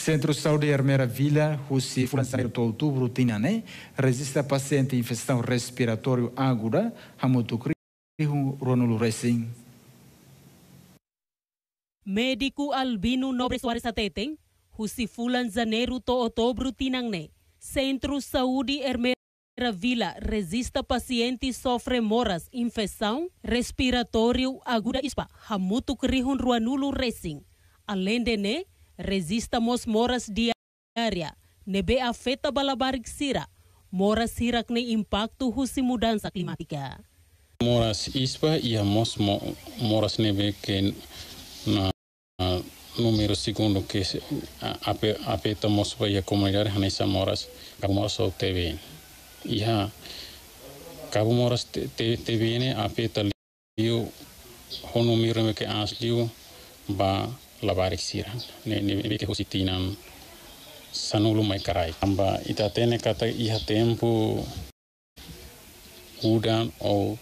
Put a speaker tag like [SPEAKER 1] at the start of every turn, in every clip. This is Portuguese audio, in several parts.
[SPEAKER 1] Centro Saúde Hermera Vila, Rússia, França, outubro, Tinanã, resiste a paciente infecção respiratória aguda, Hamutukri, Ronulo Racing.
[SPEAKER 2] Médico Albino Nobre Soares Ateteng, Rússia, Fulan, Janeiro, to outubro, Tinanã, Centro Saúde Hermera Vila, resista paciente sofre moras, infecção respiratória aguda, ispa, Hamutukri, Ronulo Racing. Além de, né, Resista resistamos moras diária, nebe afeta balabarik sira, moras hirak ne impacto husi mudanza climática.
[SPEAKER 1] Moras ispa ia mos mo, moras nebe ke na, na número segundo que ape, afeta mos pa ia comunidade hanesa moras, como moras o TV. Ia cabo moras te, te, te viene afeta liu, ho número me asliu ba la sira ne ne be ke sanulu mai karai amba itatene kata iha tempo udan o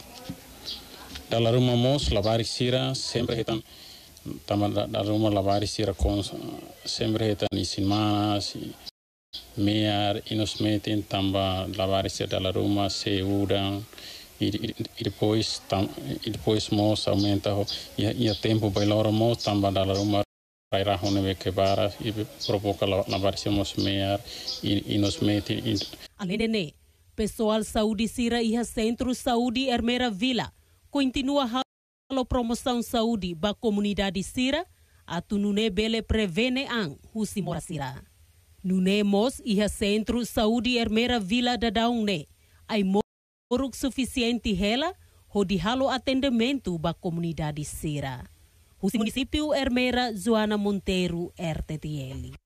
[SPEAKER 1] dalaruma mos labarik sira sempre hetan tama dalaruma labarik sira kon sempre hetan isimanas mear inos meten tamba labarik sira dalaruma se udan y, depois tam, y depois más aumenta y, ia, tempo mos tamba dalaruma Kaira Honeve Kebara, e provoca na versão Osmear e nos mete.
[SPEAKER 2] Além de pessoal saúde Sira e Centro Saúde Hermera Vila continua a promoção saúde da comunidade Sira, a tunune bele prevene an, husimora Sira. Nune mos e Centro Saúde Hermera Vila da Daune, ai moro suficiente hela, rodihalo atendimento da comunidade Sira. O município Hermeira Joana Monteiro, RTTL.